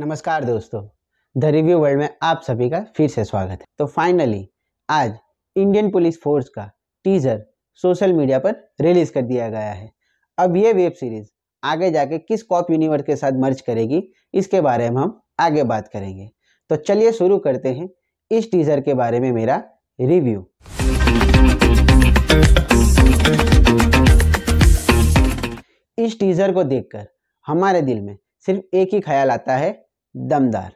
नमस्कार दोस्तों the review world में आप सभी का फिर से स्वागत है तो फाइनली आज इंडियन पुलिस फोर्स का टीजर सोशल मीडिया पर रिलीज कर दिया गया है अब ये वेब सीरीज आगे जाके किस कॉप यूनिवर्स के साथ मर्ज करेगी इसके बारे में हम आगे बात करेंगे तो चलिए शुरू करते हैं इस टीजर के बारे में मेरा रिव्यू इस टीजर को देखकर हमारे दिल में सिर्फ एक ही ख्याल आता है दमदार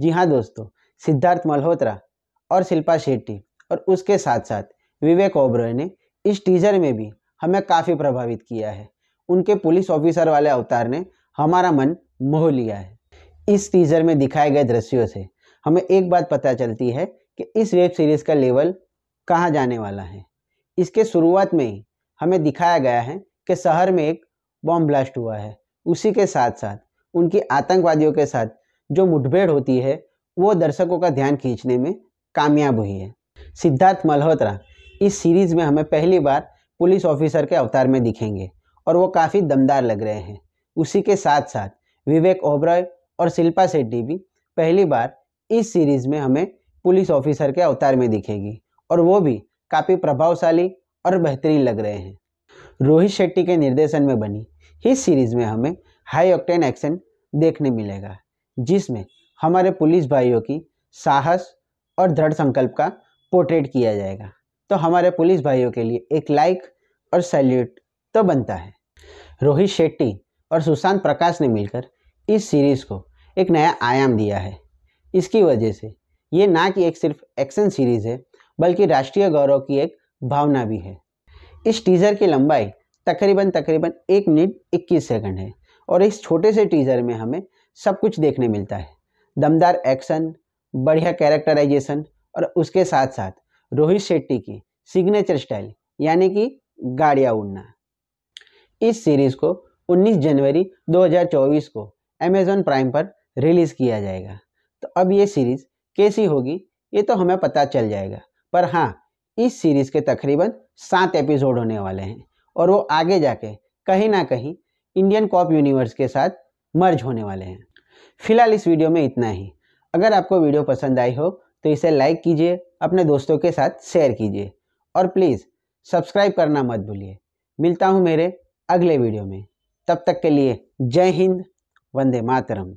जी हाँ दोस्तों सिद्धार्थ मल्होत्रा और शिल्पा शेट्टी और उसके साथ साथ विवेक ओबरॉय ने इस टीजर में भी हमें काफ़ी प्रभावित किया है उनके पुलिस ऑफिसर वाले अवतार ने हमारा मन मोह लिया है इस टीजर में दिखाए गए दृश्यों से हमें एक बात पता चलती है कि इस वेब सीरीज़ का लेवल कहाँ जाने वाला है इसके शुरुआत में ही हमें दिखाया गया है कि शहर में एक बॉम्ब ब्लास्ट हुआ है उसी के साथ साथ उनकी आतंकवादियों के साथ जो मुठभेड़ होती है वो दर्शकों का ध्यान खींचने में कामयाब हुई है सिद्धार्थ मल्होत्रा इस सीरीज़ में हमें पहली बार पुलिस ऑफिसर के अवतार में दिखेंगे और वो काफ़ी दमदार लग रहे हैं उसी के साथ साथ विवेक ओबराय और शिल्पा शेट्टी भी पहली बार इस सीरीज़ में हमें पुलिस ऑफिसर के अवतार में दिखेगी और वो भी काफ़ी प्रभावशाली और बेहतरीन लग रहे हैं रोहित शेट्टी के निर्देशन में बनी इस सीरीज़ में हमें हाई ऑक्टेन एक्शन देखने मिलेगा जिसमें हमारे पुलिस भाइयों की साहस और दृढ़ संकल्प का पोर्ट्रेट किया जाएगा तो हमारे पुलिस भाइयों के लिए एक लाइक और सैल्यूट तो बनता है रोहित शेट्टी और सुशांत प्रकाश ने मिलकर इस सीरीज़ को एक नया आयाम दिया है इसकी वजह से ये ना कि एक सिर्फ एक्शन सीरीज़ है बल्कि राष्ट्रीय गौरव की एक भावना भी है इस टीज़र की लंबाई तकरीबन तकरीबन एक मिनट इक्कीस सेकंड है और इस छोटे से टीज़र में हमें सब कुछ देखने मिलता है दमदार एक्शन बढ़िया कैरेक्टराइजेशन और उसके साथ साथ रोहित शेट्टी की सिग्नेचर स्टाइल यानी कि गाड़ियाँ उड़ना इस सीरीज़ को 19 जनवरी 2024 को अमेजोन प्राइम पर रिलीज़ किया जाएगा तो अब ये सीरीज़ कैसी होगी ये तो हमें पता चल जाएगा पर हाँ इस सीरीज़ के तकरीबन सात एपिसोड होने वाले हैं और वो आगे जाके कहीं ना कहीं इंडियन कॉप यूनिवर्स के साथ मर्ज होने वाले हैं फिलहाल इस वीडियो में इतना ही अगर आपको वीडियो पसंद आई हो तो इसे लाइक कीजिए अपने दोस्तों के साथ शेयर कीजिए और प्लीज़ सब्सक्राइब करना मत भूलिए मिलता हूँ मेरे अगले वीडियो में तब तक के लिए जय हिंद वंदे मातरम